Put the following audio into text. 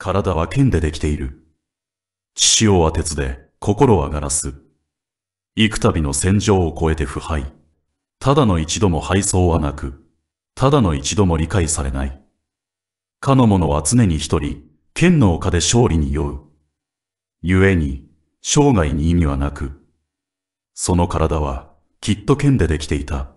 体は剣でできている。父親は鉄で、心はガラス。幾度の戦場を越えて腐敗。ただの一度も敗走はなく、ただの一度も理解されない。かの者は常に一人、剣の丘で勝利に酔う。故に、生涯に意味はなく、その体は、きっと剣でできていた。